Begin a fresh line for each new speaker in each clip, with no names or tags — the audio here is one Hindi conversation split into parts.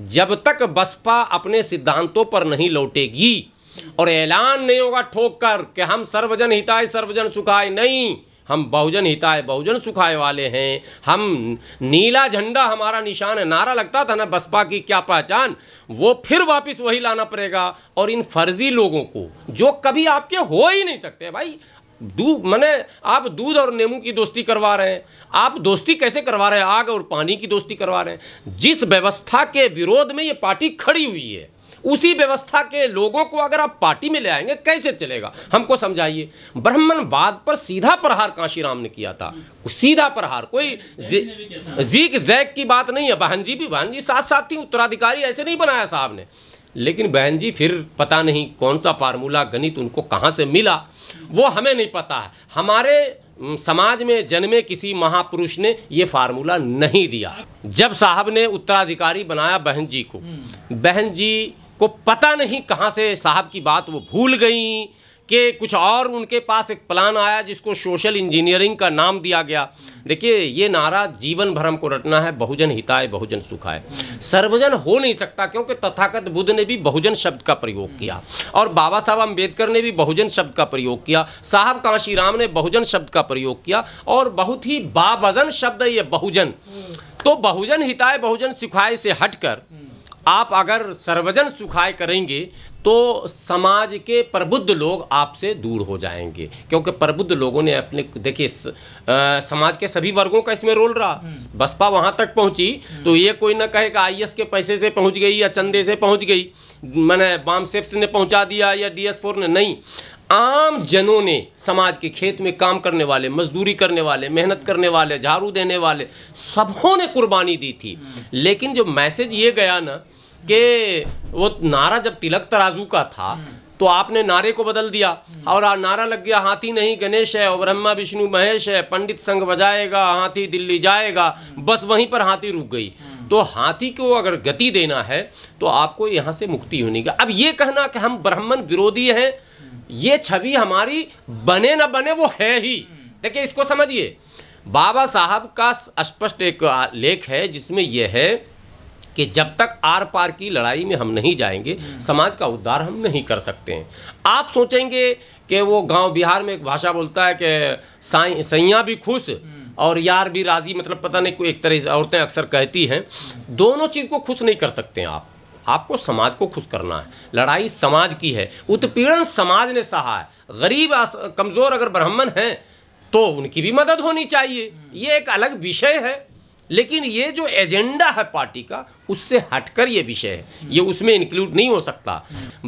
जब तक बसपा अपने सिद्धांतों पर नहीं लौटेगी और ऐलान नहीं होगा ठोक कर कि हम सर्वजन हिताय सर्वजन सुखाय नहीं हम बहुजन हिताय बहुजन सुखाए वाले हैं हम नीला झंडा हमारा निशान है नारा लगता था ना बसपा की क्या पहचान वो फिर वापस वही लाना पड़ेगा और इन फर्जी लोगों को जो कभी आपके हो ही नहीं सकते भाई दूध मैंने आप दूध और नींबू की दोस्ती करवा रहे हैं आप दोस्ती कैसे करवा रहे हैं आग और पानी की दोस्ती करवा रहे हैं जिस व्यवस्था के विरोध में ये पार्टी खड़ी हुई है उसी व्यवस्था के लोगों को अगर आप पार्टी में ले आएंगे कैसे चलेगा हमको समझाइए ब्राह्मणवाद पर सीधा प्रहार कांशीराम ने किया था सीधा प्रहार कोई जीक जैक की बात नहीं है बहन जी भी बहन जी साथ साथ थी उत्तराधिकारी ऐसे नहीं बनाया साहब ने लेकिन बहन जी फिर पता नहीं कौन सा फार्मूला गणित उनको कहाँ से मिला वो हमें नहीं पता है हमारे समाज में जन्मे किसी महापुरुष ने ये फार्मूला नहीं दिया जब साहब ने उत्तराधिकारी बनाया बहन जी को हम्म। बहन जी को पता नहीं कहाँ से साहब की बात वो भूल गई कि कुछ और उनके पास एक प्लान आया जिसको सोशल इंजीनियरिंग का नाम दिया गया देखिए ये नारा जीवन भर हमको रटना है बहुजन हिताय बहुजन सुखाय सर्वजन हो नहीं सकता क्योंकि तथागत बुद्ध ने भी बहुजन शब्द का प्रयोग किया और बाबा साहब अम्बेडकर ने भी बहुजन शब्द का प्रयोग किया साहब कांशीराम ने बहुजन शब्द का प्रयोग किया और बहुत ही बावजन शब्द है ये बहुजन तो बहुजन हिताय बहुजन सुखाय से हटकर आप अगर सर्वजन सुखाय करेंगे तो समाज के प्रबुद्ध लोग आपसे दूर हो जाएंगे क्योंकि प्रबुद्ध लोगों ने अपने देखिए समाज के सभी वर्गों का इसमें रोल रहा हम्म। बसपा वहाँ तक पहुँची हम्म। तो ये कोई ना कहेगा आई के पैसे से पहुँच गई या चंदे से पहुँच गई मैंने बाम सेफ्स ने पहुँचा दिया या डी ने नहीं आम जनों ने समाज के खेत में काम करने वाले मजदूरी करने वाले मेहनत करने वाले झाड़ू देने वाले सबों ने कुर्बानी दी थी हम्म। लेकिन जो मैसेज ये गया ना कि वो नारा जब तिलक तराजू का था हम्म। तो आपने नारे को बदल दिया हम्म। और नारा लग गया हाथी नहीं गणेश है और ब्रह्मा विष्णु महेश है पंडित संघ बजाएगा हाथी दिल्ली जाएगा हम्म। बस वहीं पर हाथी रुक गई तो हाथी को अगर गति देना है तो आपको यहाँ से मुक्ति होनी का अब ये कहना कि हम ब्राह्मण विरोधी हैं ये छवि हमारी बने ना बने वो है ही देखिए इसको समझिए बाबा साहब का स्पष्ट एक लेख है जिसमें यह है कि जब तक आर पार की लड़ाई में हम नहीं जाएंगे समाज का उद्धार हम नहीं कर सकते हैं आप सोचेंगे कि वो गांव बिहार में एक भाषा बोलता है कि सैया भी खुश और यार भी राजी मतलब पता नहीं कोई एक तरह से औरतें अक्सर कहती हैं दोनों चीज़ को खुश नहीं कर सकते हैं आप आपको समाज को खुश करना है लड़ाई समाज की है उत्पीड़न समाज ने सहा है गरीब कमज़ोर अगर ब्राह्मण हैं तो उनकी भी मदद होनी चाहिए ये एक अलग विषय है लेकिन ये जो एजेंडा है पार्टी का उससे हटकर ये विषय है ये उसमें इंक्लूड नहीं हो सकता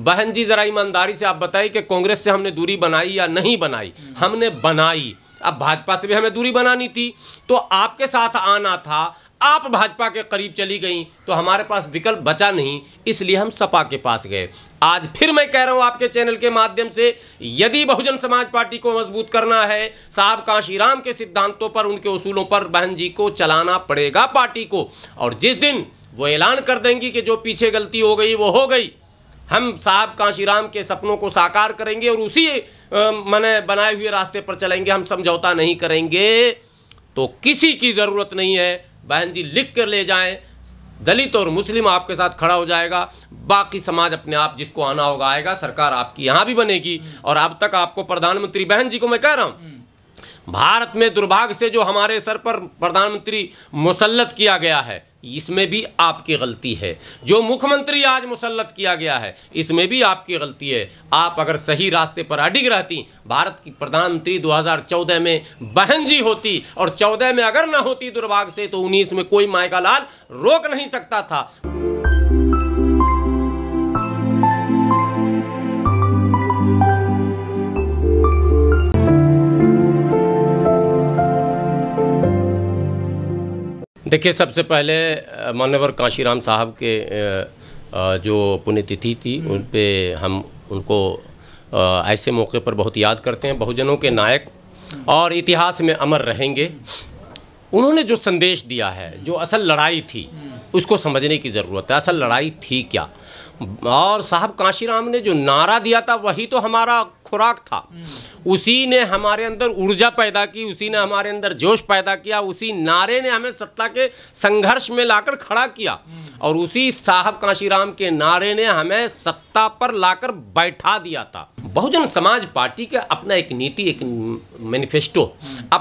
बहन जी ज़रा ईमानदारी से आप बताइए कि कांग्रेस से हमने दूरी बनाई या नहीं बनाई हमने बनाई अब भाजपा से भी हमें दूरी बनानी थी तो आपके साथ आना था आप भाजपा के करीब चली गई तो हमारे पास विकल्प बचा नहीं इसलिए हम सपा के पास गए आज फिर मैं कह रहा हूं आपके चैनल के माध्यम से यदि बहुजन समाज पार्टी को मजबूत करना है साहब काशी राम के सिद्धांतों पर उनके उसूलों पर बहन जी को चलाना पड़ेगा पार्टी को और जिस दिन वो ऐलान कर देंगी कि जो पीछे गलती हो गई वो हो गई हम साहब काशी के सपनों को साकार करेंगे और उसी मैंने बनाए हुए रास्ते पर चलेंगे हम समझौता नहीं करेंगे तो किसी की ज़रूरत नहीं है बहन जी लिख कर ले जाएं दलित और मुस्लिम आपके साथ खड़ा हो जाएगा बाकी समाज अपने आप जिसको आना होगा आएगा सरकार आपकी यहाँ भी बनेगी और अब तक आपको प्रधानमंत्री बहन जी को मैं कह रहा हूँ भारत में दुर्भाग्य से जो हमारे सर पर प्रधानमंत्री मुसलत किया गया है इसमें भी आपकी गलती है जो मुख्यमंत्री आज मुसलत किया गया है इसमें भी आपकी गलती है आप अगर सही रास्ते पर अडिग रहती भारत की प्रधानमंत्री 2014 में बहन जी होती और 14 में अगर ना होती दुर्भाग्य से तो उन्नीस में कोई मायका लाल रोक नहीं सकता था देखिए सबसे पहले मान्यवर कांशीराम साहब के जो पुण्यतिथि थी हम्म। उन पे हम उनको ऐसे मौके पर बहुत याद करते हैं बहुजनों के नायक और इतिहास में अमर रहेंगे उन्होंने जो संदेश दिया है जो असल लड़ाई थी हम्म। उसको समझने की ज़रूरत है असल लड़ाई थी क्या और साहब कांशीराम ने जो नारा दिया था वही तो हमारा खुराक था उसी ने हमारे अंदर ऊर्जा पैदा की उसी ने हमारे अंदर जोश पैदा किया उसी नारे ने हमें सत्ता के संघर्ष में लाकर खड़ा किया और उसी साहब काशीराम के नारे ने हमें सत्ता पर लाकर बैठा दिया था बहुजन समाज पार्टी का अपना एक नीति एक मैनिफेस्टो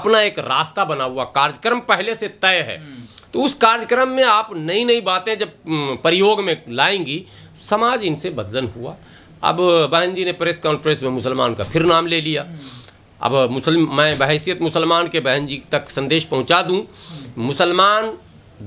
अपना एक रास्ता बना हुआ कार्यक्रम पहले से तय है तो उस कार्यक्रम में आप नई नई बातें जब प्रयोग में लाएंगी समाज इनसे बदजन हुआ अब बहन जी ने प्रेस कॉन्फ्रेंस में मुसलमान का फिर नाम ले लिया अब मुसलम मैं बहसीत मुसलमान के बहन जी तक संदेश पहुंचा दूं मुसलमान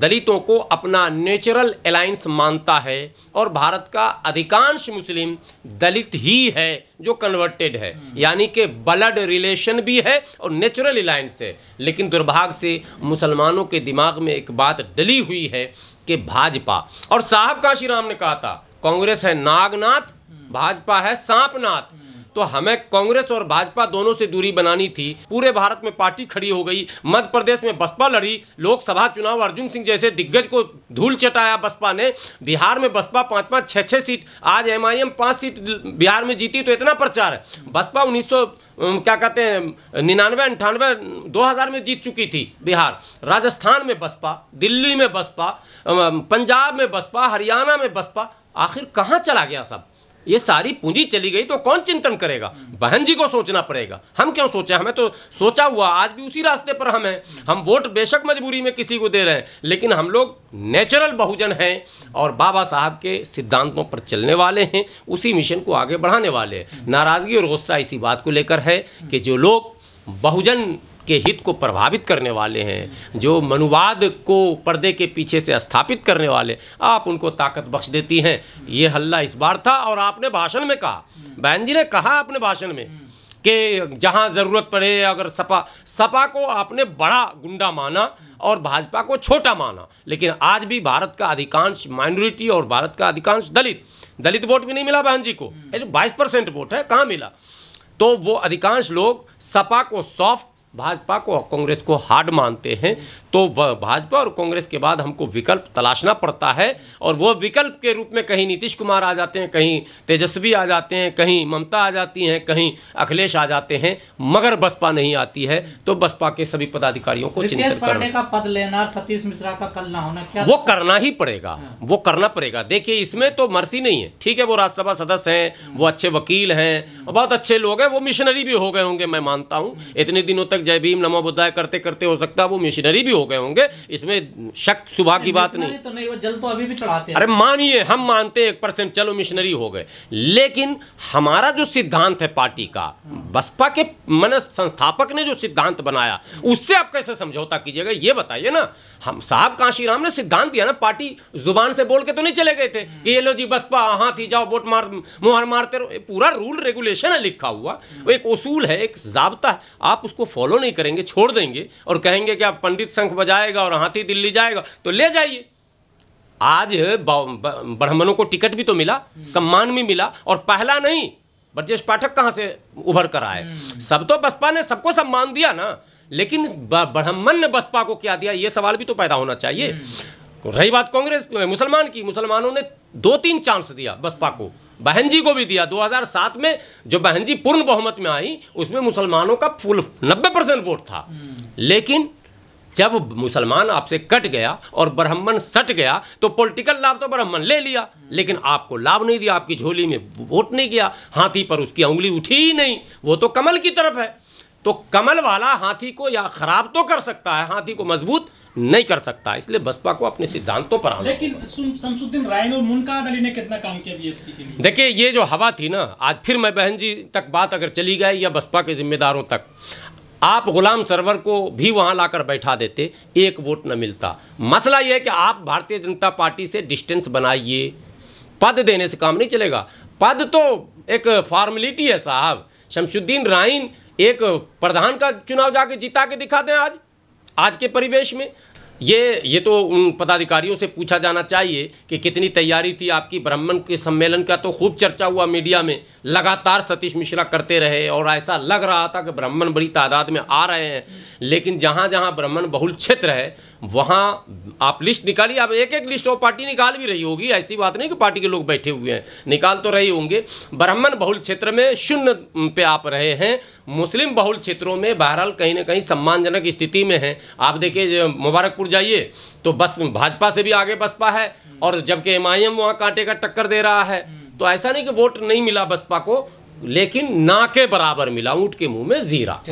दलितों को अपना नेचुरल अलाइंस मानता है और भारत का अधिकांश मुस्लिम दलित ही है जो कन्वर्टेड है यानी कि ब्लड रिलेशन भी है और नेचुरल अलाइंस है लेकिन दुर्भाग्य से मुसलमानों के दिमाग में एक बात डली हुई है कि भाजपा और साहब काशीराम ने कहा था कांग्रेस है नागनाथ हम्म। भाजपा है सांपनाथ हम्म। तो हमें कांग्रेस और भाजपा दोनों से दूरी बनानी थी पूरे भारत में पार्टी खड़ी हो गई मध्य प्रदेश में बसपा लड़ी लोकसभा चुनाव अर्जुन सिंह जैसे दिग्गज को धूल चटाया बसपा ने बिहार में बसपा पांच पाँच छः छह सीट आज एम आई एम पाँच सीट बिहार में जीती तो इतना प्रचार है हम्म। बसपा उन्नीस क्या कहते हैं निन्यानवे अंठानवे दो हज़ार में जीत चुकी थी बिहार राजस्थान में बसपा दिल्ली में बसपा पंजाब में बसपा हरियाणा में बसपा आखिर कहाँ चला गया सब ये सारी पूंजी चली गई तो कौन चिंतन करेगा बहन जी को सोचना पड़ेगा हम क्यों सोचे हमें तो सोचा हुआ आज भी उसी रास्ते पर हम हैं हम वोट बेशक मजबूरी में किसी को दे रहे हैं लेकिन हम लोग नेचुरल बहुजन हैं और बाबा साहब के सिद्धांतों पर चलने वाले हैं उसी मिशन को आगे बढ़ाने वाले हैं नाराज़गी और गुस्सा इसी बात को लेकर है कि जो लोग बहुजन के हित को प्रभावित करने वाले हैं जो मनुवाद को पर्दे के पीछे से स्थापित करने वाले आप उनको ताकत बख्श देती हैं ये हल्ला इस बार था और आपने भाषण में कहा बहन जी ने कहा अपने भाषण में कि जहां ज़रूरत पड़े अगर सपा सपा को आपने बड़ा गुंडा माना और भाजपा को छोटा माना लेकिन आज भी भारत का अधिकांश माइनॉरिटी और भारत का अधिकांश दलित दलित वोट भी नहीं मिला बहन जी को बाईस परसेंट वोट है कहाँ मिला तो वो अधिकांश लोग सपा को सॉफ्ट भाजपा को और कांग्रेस को हार्ड मानते हैं तो भाजपा और कांग्रेस के बाद हमको विकल्प तलाशना पड़ता है और वो विकल्प के रूप में कहीं नीतीश कुमार आ जाते हैं कहीं तेजस्वी आ जाते हैं कहीं ममता आ जाती हैं कहीं अखिलेश आ जाते हैं मगर बसपा नहीं आती है तो बसपा के सभी पदाधिकारियों को चिंतित का पद लेना सतीश मिश्रा का कल ना होना क्या वो करना ही पड़ेगा हाँ। वो करना पड़ेगा देखिए इसमें तो मर्सी नहीं है ठीक है वो राज्यसभा सदस्य हैं वो अच्छे वकील हैं बहुत अच्छे लोग हैं वो मिशनरी भी हो गए होंगे मैं मानता हूँ इतने दिनों तक जय भीम नमो बुद्धाय करते करते हो सकता है वो मिशनरी भी हो गए होंगे इसमें शक सुबह की बात नहीं तो नहीं वो जल तो अभी भी चढ़ाते हैं अरे मानिए हम मानते हैं एक परसेंट चलो मिशनरी हो गए लेकिन हमारा जो सिद्धांत है पार्टी का बसपा के मन संस्थापक ने जो सिद्धांत बनाया उससे आप कैसे समझौता कीजिएगा ये बताइए ना हम साहब काशीराम ने सिद्धांत दिया ना पार्टी जुबान से बोल के तो नहीं चले गए थे कि ये लो जी बसपा हाँ थी जाओ वोट मार मुहर मारते रहो पूरा रूल रेगुलेशन है लिखा हुआ एक उसूल है एक जाबता है आप उसको फॉलो नहीं करेंगे छोड़ देंगे और कहेंगे कि आप पंडित संघ शंख बजाएगा और हाथी दिल्ली जाएगा तो ले जाइए आज ब्राह्मणों को टिकट भी तो मिला सम्मान भी मिला और पहला नहीं ब्रजेश पाठक कहाँ से उभर कर आए हम्म। सब तो बसपा ने सबको सम्मान दिया ना लेकिन ब्राह्मण ने बसपा को क्या दिया ये सवाल भी तो पैदा होना चाहिए हम्म। रही बात कांग्रेस मुसलमान की मुसलमानों ने दो तीन चांस दिया बसपा को बहन जी को भी दिया 2007 में जो बहन जी पूर्ण बहुमत में आई उसमें मुसलमानों का फुल 90 परसेंट वोट था हम्म। लेकिन जब मुसलमान आपसे कट गया और ब्राह्मण सट गया तो पॉलिटिकल लाभ तो ब्राह्मण ले लिया लेकिन आपको लाभ नहीं दिया आपकी झोली में वोट नहीं गया हाथी पर उसकी उंगली उठी ही नहीं वो तो कमल की तरफ है तो कमल वाला हाथी को या खराब तो कर सकता है हाथी को मजबूत नहीं कर सकता इसलिए बसपा को अपने सिद्धांतों पर आना लेकिन शमसुद्दीन राय और मुनकाद अली ने कितना काम किया बीएसपी के लिए देखिए ये जो हवा थी ना आज फिर मैं बहन जी तक बात अगर चली गई या बसपा के जिम्मेदारों तक आप गुलाम सरवर को भी वहाँ लाकर बैठा देते एक वोट न मिलता मसला यह है कि आप भारतीय जनता पार्टी से डिस्टेंस बनाइए पद देने से काम नहीं चलेगा पद तो एक फॉर्मेलिटी है साहब शमशुद्दीन राइन एक प्रधान का चुनाव जाके जीता के दिखा दें आज आज के परिवेश में ये ये तो उन पदाधिकारियों से पूछा जाना चाहिए कि कितनी तैयारी थी आपकी ब्राह्मण के सम्मेलन का तो खूब चर्चा हुआ मीडिया में लगातार सतीश मिश्रा करते रहे और ऐसा लग रहा था कि ब्राह्मण बड़ी तादाद में आ रहे हैं लेकिन जहाँ जहाँ ब्राह्मण बहुल क्षेत्र है वहाँ आप लिस्ट निकालिए आप एक एक लिस्ट और पार्टी निकाल भी रही होगी ऐसी बात नहीं कि पार्टी के लोग बैठे हुए हैं निकाल तो रहे होंगे ब्राह्मण बहुल क्षेत्र में शून्य पे आप रहे हैं मुस्लिम बहुल क्षेत्रों में बहरहाल कहीं ना कहीं सम्मानजनक स्थिति में है आप देखिए मुबारकपुर जाइए तो बस भाजपा से भी आगे बसपा है और जबकि एम आई एम वहाँ कांटे का टक्कर दे रहा है तो ऐसा नहीं कि वोट नहीं मिला बसपा को लेकिन ना के बराबर मिला ऊंट के मुंह में जीरा